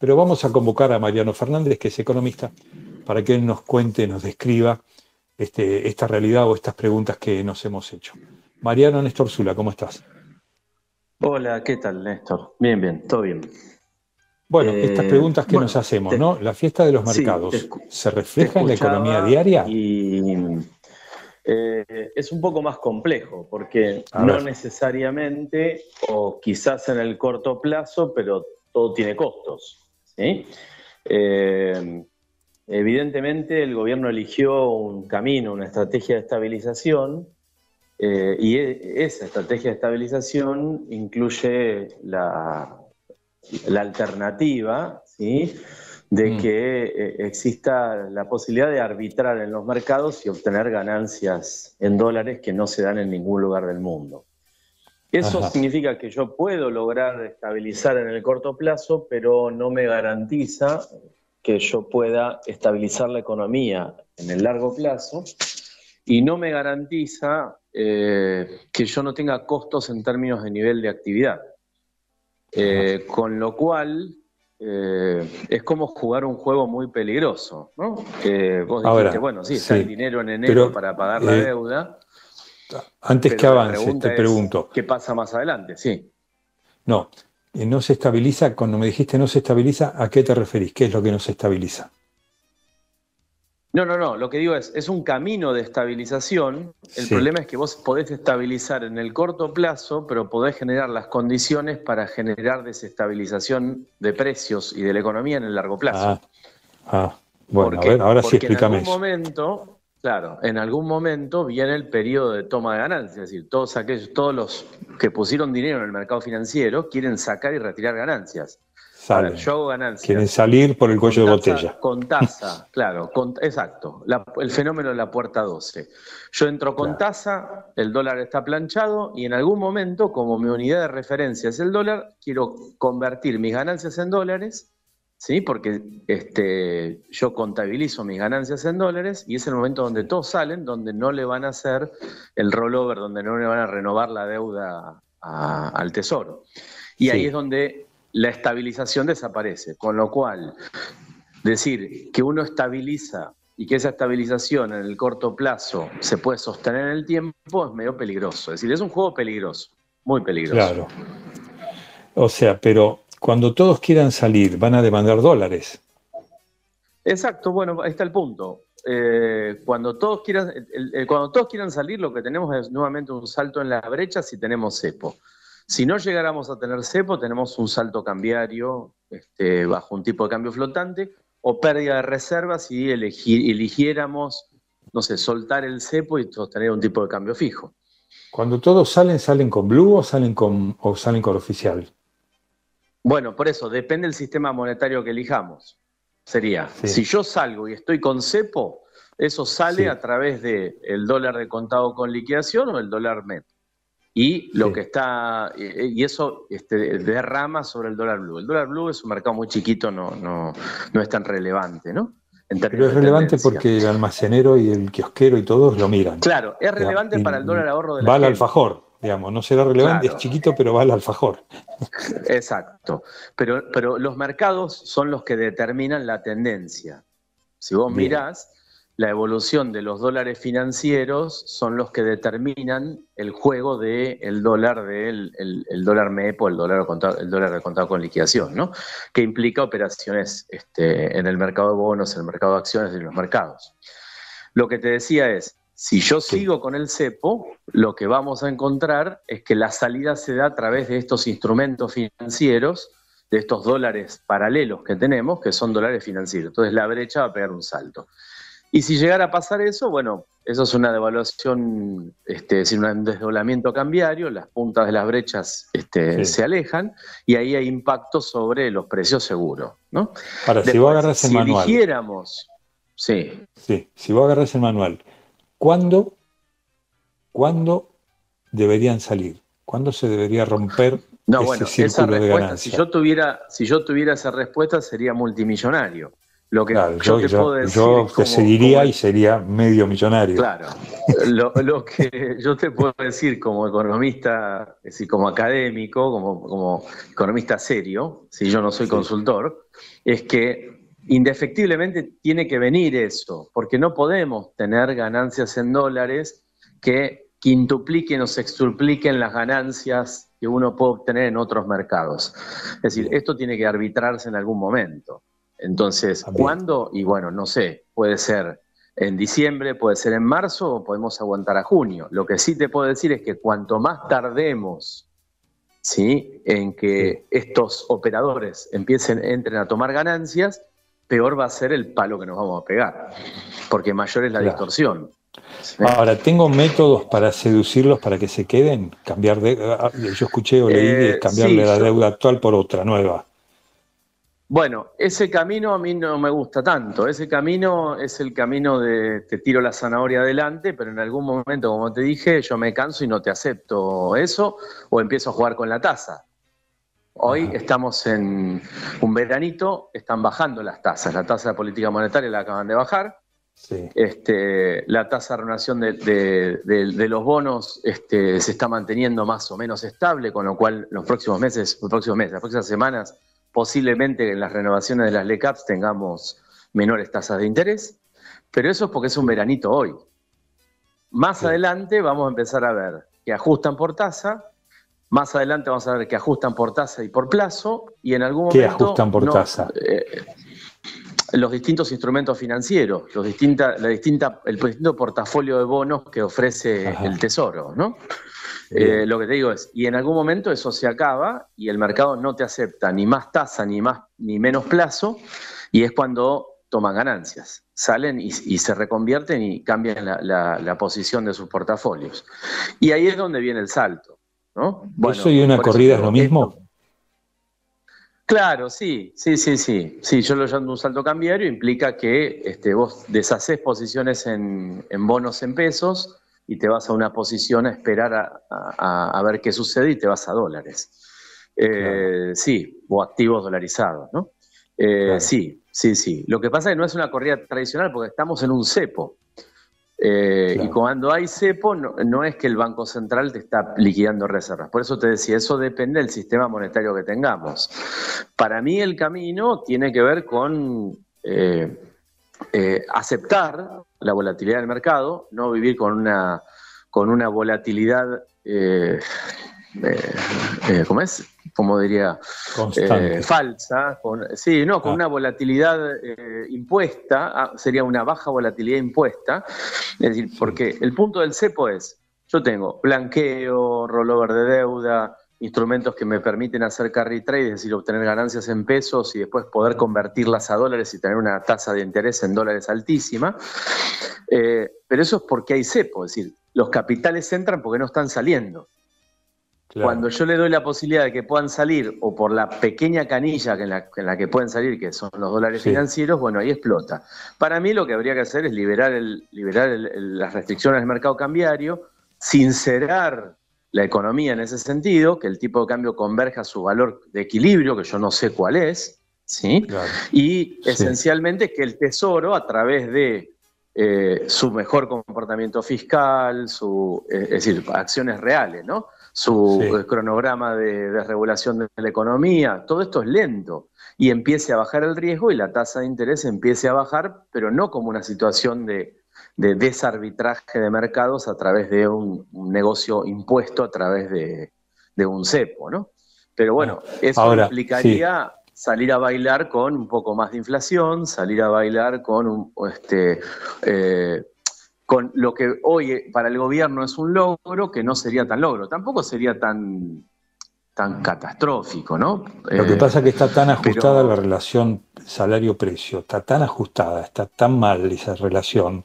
Pero vamos a convocar a Mariano Fernández, que es economista, para que él nos cuente, nos describa este, esta realidad o estas preguntas que nos hemos hecho. Mariano Néstor Zula, ¿cómo estás? Hola, ¿qué tal, Néstor? Bien, bien, todo bien. Bueno, eh, estas preguntas que nos hacemos, ¿no? La fiesta de los mercados, ¿se refleja en la economía diaria? Y eh, es un poco más complejo, porque no necesariamente, o quizás en el corto plazo, pero todo tiene costos. Eh, evidentemente el gobierno eligió un camino, una estrategia de estabilización, eh, y e, esa estrategia de estabilización incluye la, alternativa de mm. que eh, exista la posibilidad de arbitrar en los mercados y obtener ganancias en dólares que no se dan en ningún lugar del mundo. Eso significa que yo puedo lograr estabilizar en el corto plazo, pero no me garantiza que yo pueda estabilizar la economía en el largo plazo y no me garantiza eh, que yo no tenga costos en términos de nivel de actividad. Eh, con lo cual, eh, es como jugar un juego muy peligroso, ¿no? vos dijiste, bueno, sí, está el dinero en enero para pagar la deuda. Antes que avance, te pregunto. ¿Qué pasa más adelante? Sí. No, eh, no se estabiliza, cuando me dijiste no se estabiliza, ¿a qué te referís? ¿Qué es lo que no se estabiliza? No, no, no, lo que digo es, es un camino de estabilización. El problema es que vos podés estabilizar en el corto plazo, pero podés generar las condiciones para generar desestabilización de precios y de la economía en el largo plazo. Ah, ah bueno, a ver, ahora sí explícame. En algún momento, Claro, en algún momento viene el periodo de toma de ganancias, es decir, todos aquellos, todos los que pusieron dinero en el mercado financiero quieren sacar y retirar ganancias. yo hago ganancias. Quieren salir por el cuello de botella. Con tasa, claro, exacto. el fenómeno de la puerta 12. Yo entro con tasa, el dólar está planchado y en algún momento, como mi unidad de referencia es el dólar, quiero convertir mis ganancias en dólares ¿sí? Porque este, yo contabilizo mis ganancias en dólares y es el momento donde todos salen, donde no le van a hacer el rollover, donde no le van a renovar la deuda al tesoro. Y ahí es donde la estabilización desaparece, con lo cual decir que uno estabiliza y que esa estabilización en el corto plazo se puede sostener en el tiempo es medio peligroso. Es decir, es un juego peligroso, muy peligroso. Claro. O sea, pero cuando todos quieran salir, van a demandar dólares. Exacto, bueno, ahí está el punto. Eh, cuando, todos quieran, eh, cuando todos quieran salir, lo que tenemos es nuevamente un salto en la brecha si tenemos cepo. Si no llegáramos a tener cepo, tenemos un salto cambiario este, bajo un tipo de cambio flotante o pérdida de reservas si eligiéramos, no sé, soltar el cepo y tener un tipo de cambio fijo. Cuando todos salen, ¿salen con blue o salen con, o salen con oficial? Bueno, por eso, depende del sistema monetario que elijamos. Sería, si yo salgo y estoy con cepo, eso sale a través del el dólar de contado con liquidación o el dólar MEP. Y lo que está, eh, eh, y eso este, derrama sobre el dólar blue. El dólar blue es un mercado muy chiquito, no, no, no es tan relevante, ¿no? Pero es relevante porque el almacenero y el kiosquero y todos lo miran. Claro, es relevante para el dólar ahorro de la al alfajor digamos, no será relevante, es chiquito, pero va al alfajor. Exacto. Pero, pero los mercados son los que determinan la tendencia. Si vos mirás, la evolución de los dólares financieros son los que determinan el juego del dólar de el, dólar MEPO, el dólar, el dólar de contado con liquidación, ¿no? Que implica operaciones este, en el mercado de bonos, en el mercado de acciones y en los mercados. Lo que te decía es, si yo sigo con el cepo, lo que vamos a encontrar es que la salida se da a través de estos instrumentos financieros, de estos dólares paralelos que tenemos, que son dólares financieros. Entonces la brecha va a pegar un salto. Y si llegara a pasar eso, bueno, eso es una devaluación, este, es decir, un desdoblamiento cambiario, las puntas de las brechas este, se alejan y ahí hay impacto sobre los precios seguros. ¿no? Ahora, si vos agarras el manual. sí. Sí, si vos agarras el manual ¿Cuándo, ¿Cuándo deberían salir? ¿Cuándo se debería romper no, bueno, esa de Si yo, tuviera, si yo tuviera esa respuesta sería multimillonario. Lo que yo, te puedo decir seguiría y sería medio millonario. Claro. lo, que yo te puedo decir como economista, es como académico, como, economista serio, si yo no soy consultor, es que indefectiblemente tiene que venir eso, porque no podemos tener ganancias en dólares que quintupliquen o sextupliquen las ganancias que uno puede obtener en otros mercados. Es decir, esto tiene que arbitrarse en algún momento. Entonces, ¿cuándo? Y bueno, no sé, puede ser en diciembre, puede ser en marzo o podemos aguantar a junio. Lo que sí te puedo decir es que cuanto más tardemos ¿sí? en que estos operadores empiecen, entren a tomar ganancias, peor va a ser el palo que nos vamos a pegar, porque mayor es la distorsión. Ahora, ¿tengo métodos para seducirlos para que se queden? Cambiar de, ah, ah, yo escuché o leí de eh, cambiarle la deuda actual por otra nueva. Bueno, ese camino a mí no me gusta tanto. Ese camino es el camino de te tiro la zanahoria adelante, pero en algún momento, como te dije, yo me canso y no te acepto eso, o empiezo a jugar con la taza. Hoy estamos en un veranito, están bajando las tasas. La tasa de política monetaria la acaban de bajar. Este, la tasa de renovación de, los bonos este, se está manteniendo más o menos estable, con lo cual los próximos meses, los próximos meses, las próximas semanas, posiblemente en las renovaciones de las LECAPs tengamos menores tasas de interés. Pero eso es porque es un veranito hoy. Más adelante vamos a empezar a ver que ajustan por tasa más adelante vamos a ver que ajustan por tasa y por plazo y en algún momento... ¿Qué ajustan por tasa? Eh, los distintos instrumentos financieros, los la distinta, el distinto portafolio de bonos que ofrece el Tesoro, ¿no? Eh, lo que te digo es, y en algún momento eso se acaba y el mercado no te acepta ni más tasa, ni más, ni menos plazo, y es cuando toman ganancias, salen y, se reconvierten y cambian la posición de sus portafolios. Y ahí es donde viene el salto. ¿no? ¿Eso y una corrida es lo mismo? Claro, sí, sí, sí, sí. Sí, yo lo llamo un salto cambiario, implica que este, vos deshacés posiciones en, bonos en pesos y te vas a una posición a esperar a, ver qué sucede y te vas a dólares. Eh, sí, o activos dolarizados, ¿no? Eh, sí, sí, sí. Lo que pasa es que no es una corrida tradicional porque estamos en un cepo. Eh, y cuando hay cepo, no, es que el Banco Central te está liquidando reservas. Por eso te decía, eso depende del sistema monetario que tengamos. Para mí el camino tiene que ver con eh, eh, aceptar la volatilidad del mercado, no vivir con una, con una volatilidad eh, eh, ¿cómo es? Como diría, eh, falsa. Con, sí, no, con ah. una volatilidad impuesta, ah, sería una baja volatilidad impuesta. Es decir, porque el punto del cepo es, yo tengo blanqueo, rollover de deuda, instrumentos que me permiten hacer carry trade, es decir, obtener ganancias en pesos y después poder convertirlas a dólares y tener una tasa de interés en dólares altísima. pero eso es porque hay cepo, es decir, los capitales entran porque no están saliendo. Cuando yo le doy la posibilidad de que puedan salir, o por la pequeña canilla en, la, que pueden salir, que son los dólares financieros, bueno, ahí explota. Para mí lo que habría que hacer es liberar, liberar las restricciones del mercado cambiario, sincerar la economía en ese sentido, que el tipo de cambio converja a su valor de equilibrio, que yo no sé cuál es, ¿sí? Y esencialmente que el Tesoro, a través de eh, su mejor comportamiento fiscal, su, eh, es decir, acciones reales, ¿no? su eh, cronograma de, regulación de la economía, todo esto es lento y empiece a bajar el riesgo y la tasa de interés empiece a bajar, pero no como una situación de, desarbitraje de mercados a través de un, negocio impuesto a través de, un cepo, ¿no? Pero bueno, ah, eso implicaría salir a bailar con un poco más de inflación, salir a bailar con un, este, eh, con lo que hoy eh, para el gobierno es un logro que no sería tan logro, tampoco sería tan, tan catastrófico, ¿no? Lo que eh, pasa es que está tan ajustada la relación salario-precio, está tan ajustada, está tan mal esa relación,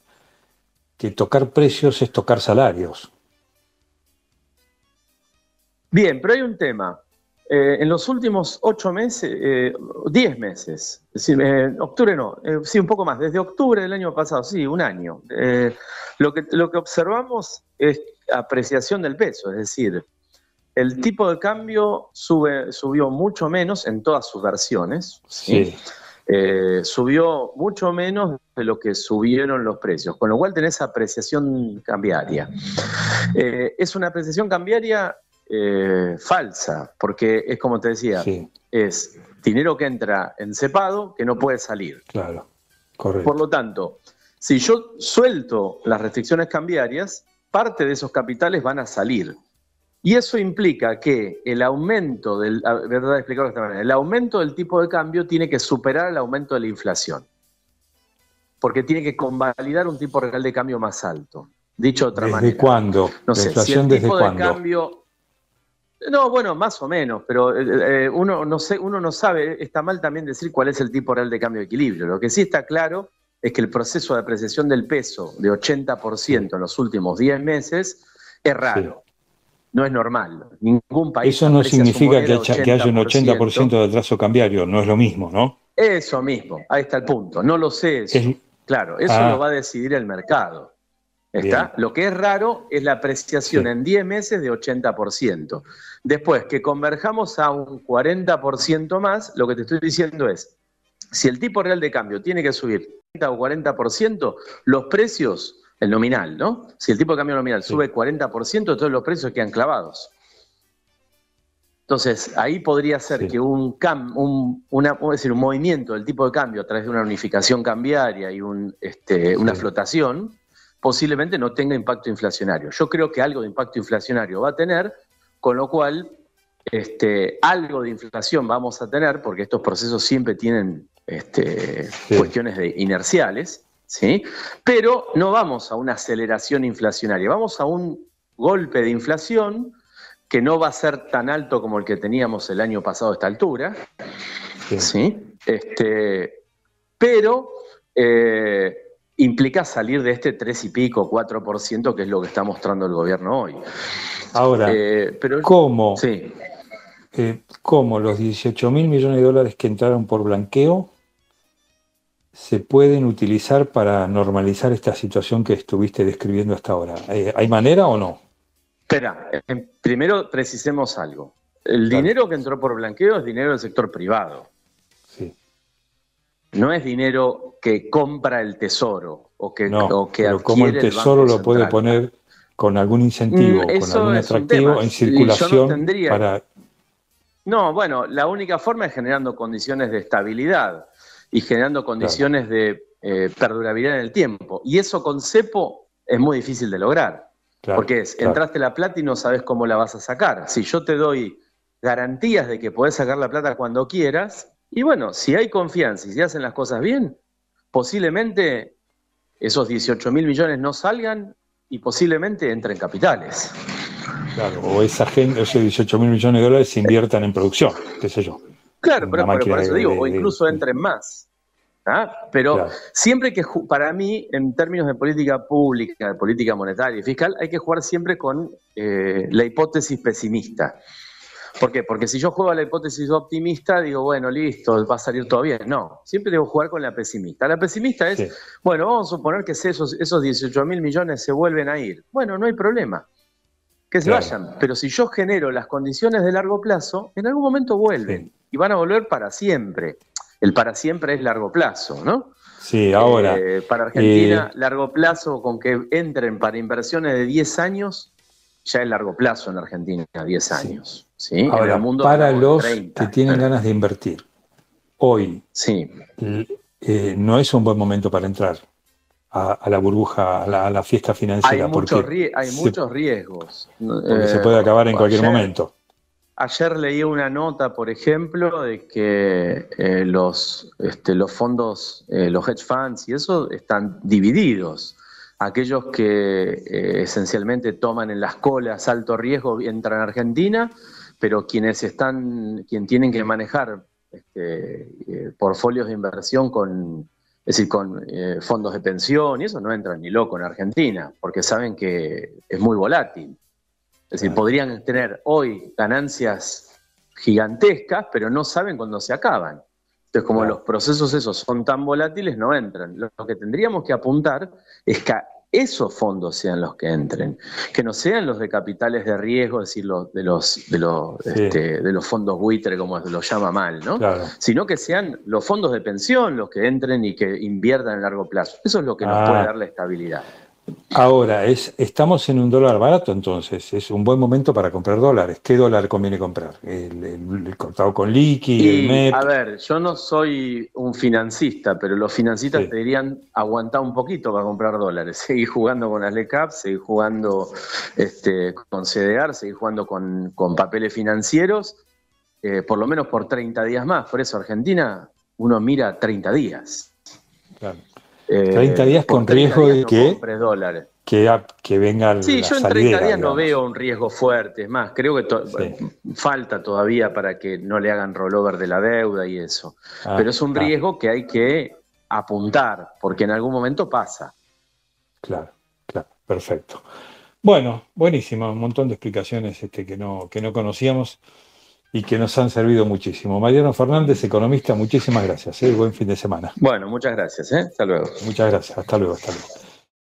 que tocar precios es tocar salarios. Bien, pero hay un tema. Eh, en los últimos ocho meses, eh, diez meses, en eh, octubre no, sí, un poco más, desde octubre del año pasado, sí, un año, lo, que, observamos es apreciación del peso, es decir, el mm. tipo de cambio sube, subió mucho menos en todas sus versiones, subió mucho menos de lo que subieron los precios, con lo cual tenés apreciación cambiaria. es una apreciación cambiaria eh, falsa, porque es como te decía, es dinero que entra en cepado que no puede salir. Claro, Por lo tanto, si yo suelto las restricciones cambiarias, parte de esos capitales van a salir. Y eso implica que el aumento del, de explicarlo de esta manera, el aumento del tipo de cambio tiene que superar el aumento de la inflación, porque tiene que convalidar un tipo real de cambio más alto. Dicho de otra manera. ¿Desde cuándo? No si el tipo desde de cuándo? cambio no, bueno, más o menos, pero eh, eh, uno, no sé, uno no sabe, está mal también decir cuál es el tipo real de cambio de equilibrio. Lo que sí está claro es que el proceso de apreciación del peso de 80% en los últimos 10 meses es raro. No es normal. Ningún país. Eso no significa que haya, un 80% de atraso cambiario, no es lo mismo, ¿no? Eso mismo, ahí está el punto. No lo sé claro, eso ah. lo va a decidir el mercado. Lo que es raro es la apreciación en 10 meses de 80%. Después, que converjamos a un 40% más, lo que te estoy diciendo es, si el tipo real de cambio tiene que subir 30 o 40%, los precios, el nominal, ¿no? Si el tipo de cambio nominal sube 40%, todos los precios quedan clavados. Entonces, ahí podría ser que un, una, decir, un movimiento del tipo de cambio a través de una unificación cambiaria y este, una flotación posiblemente no tenga impacto inflacionario. Yo creo que algo de impacto inflacionario va a tener, con lo cual este, algo de inflación vamos a tener, porque estos procesos siempre tienen este, cuestiones de inerciales, ¿sí? pero no vamos a una aceleración inflacionaria, vamos a un golpe de inflación que no va a ser tan alto como el que teníamos el año pasado a esta altura, ¿sí? Este, pero eh, implica salir de este 3 y pico, 4%, que es lo que está mostrando el gobierno hoy. Ahora, eh, pero, ¿cómo? Eh, los 18 mil millones de dólares que entraron por blanqueo se pueden utilizar para normalizar esta situación que estuviste describiendo hasta ahora? Eh, ¿Hay manera o no? Espera, primero precisemos algo. El dinero que entró por blanqueo es dinero del sector privado. No es dinero que compra el tesoro o que, no, o que como el tesoro lo puede poner con algún incentivo, mm, con algún atractivo en circulación no No, bueno, la única forma es generando condiciones de estabilidad y generando condiciones de eh, perdurabilidad en el tiempo. Y eso con cepo es muy difícil de lograr. porque es, entraste la plata y no sabes cómo la vas a sacar. Si yo te doy garantías de que podés sacar la plata cuando quieras, y bueno, si hay confianza y si hacen las cosas bien, posiblemente esos 18 mil millones no salgan y posiblemente entren capitales. Claro, o esa gente, esos 18 mil millones de dólares se inviertan en producción, qué sé yo. Claro, pero, por eso digo, o incluso entren más. ¿ah? Pero siempre que, para mí, en términos de política pública, de política monetaria y fiscal, hay que jugar siempre con eh, la hipótesis pesimista. ¿Por qué? Porque si yo juego a la hipótesis optimista, digo, bueno, listo, va a salir todo bien. No, siempre debo jugar con la pesimista. La pesimista es, bueno, vamos a suponer que esos, esos 18 mil millones se vuelven a ir. Bueno, no hay problema, que se vayan. Pero si yo genero las condiciones de largo plazo, en algún momento vuelven y van a volver para siempre. El para siempre es largo plazo, ¿no? Sí, ahora. Eh, para Argentina, eh, largo plazo con que entren para inversiones de 10 años ya en largo plazo en la Argentina, 10 años. Sí. Ahora, mundo, para los que tienen ganas de invertir, hoy eh, no es un buen momento para entrar a, la burbuja, a la, fiesta financiera. Hay, porque hay muchos riesgos. se eh, puede acabar en cualquier momento. Ayer leí una nota, por ejemplo, de que eh, los, este, los fondos, los hedge funds y eso están divididos aquellos que eh, esencialmente toman en las colas alto riesgo entran a Argentina, pero quienes están, quien tienen que manejar este, eh, portfolios de inversión con, decir, con eh, fondos de pensión y eso no entran ni loco en Argentina, porque saben que es muy volátil. Es decir, podrían tener hoy ganancias gigantescas, pero no saben cuándo se acaban. Entonces, como los procesos esos son tan volátiles, no entran. Lo que tendríamos que apuntar es que esos fondos sean los que entren, que no sean los de capitales de riesgo, es decir, los, de, los, de, los, este, fondos buitre, como lo llama mal, ¿no? Sino que sean los fondos de pensión los que entren y que inviertan a largo plazo. Eso es lo que nos ah. puede dar la estabilidad. Ahora, es, estamos en un dólar barato entonces, es un buen momento para comprar dólares. ¿Qué dólar conviene comprar? ¿El, contado con liqui, A ver, yo no soy un financista, pero los financistas deberían aguantar un poquito para comprar dólares. Seguir jugando con las LECAP, seguir jugando este, con CDR, seguir jugando con, papeles financieros, eh, por lo menos por 30 días más. Por eso Argentina, uno mira 30 días. Claro. 30 eh, días con, riesgo de que, dólares. Que, a, que, venga Sí, yo en 30 días no veo un riesgo fuerte. Es más, creo que falta todavía para que no le hagan rollover de la deuda y eso. Ah, Pero es un ah. riesgo que hay que apuntar, porque en algún momento pasa. Claro, claro, perfecto. Bueno, buenísimo, un montón de explicaciones este, que, no, que no conocíamos y que nos han servido muchísimo. Mariano Fernández, economista, muchísimas gracias. ¿eh? Buen fin de semana. Bueno, muchas gracias. ¿eh? Hasta luego. Muchas gracias. Hasta luego. Hasta luego.